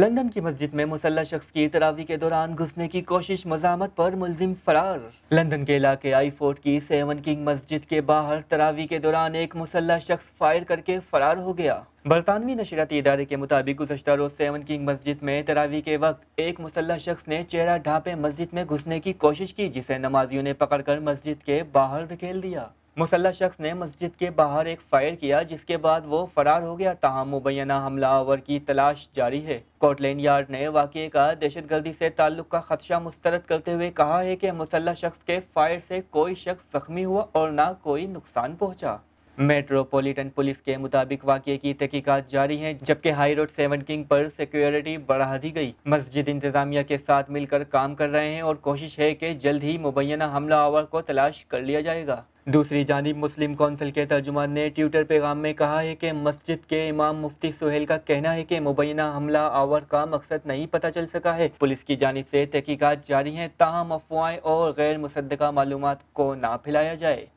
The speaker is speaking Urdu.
لندن کی مسجد میں مسلح شخص کی تراوی کے دوران گھسنے کی کوشش مزاحمت پر ملزم فرار لندن کے علاقے آئی فورٹ کی سیون کنگ مسجد کے باہر تراوی کے دوران ایک مسلح شخص فائر کر کے فرار ہو گیا برطانوی نشرتی ادارے کے مطابق گزشتہ روز سیون کنگ مسجد میں تراوی کے وقت ایک مسلح شخص نے چہرہ ڈھانپے مسجد میں گھسنے کی کوشش کی جسے نمازیوں نے پکڑ کر مسجد کے باہر دھکیل دیا مسلح شخص نے مسجد کے باہر ایک فائر کیا جس کے بعد وہ فرار ہو گیا تاہم مبینہ حملہ آور کی تلاش جاری ہے اسکاٹ لین یارڈ نے واقعے کا دہشت گردی سے تعلق کا خدشہ مسترد کرتے ہوئے کہا ہے کہ مسلح شخص کے فائر سے کوئی شخص زخمی ہوا اور نہ کوئی نقصان پہنچا میٹروپولیٹن پولیس کے مطابق واقعے کی تحقیقات جاری ہیں جبکہ ہائی روڈ سیون کنگ پر سیکیورٹی بڑھا دی گئی مسجد انتظامیہ کے ساتھ مل کر کام کر رہے ہیں اور کوشش ہے کہ جلد ہی مبینہ حملہ آور کو تلاش کر لیا جائے گا دوسری جانب مسلم کونسل کے ترجمان نے ٹیوٹر پیغام میں کہا ہے کہ مسجد کے امام مفتی سہیل کا کہنا ہے کہ مبینہ حملہ آور کا مقصد نہیں پتہ چل سکا ہے پولیس کی جانب سے تحقیقات جاری ہیں تاہم افواہیں اور غیر مصدقہ معلومات کو نہ پھیلایا جائے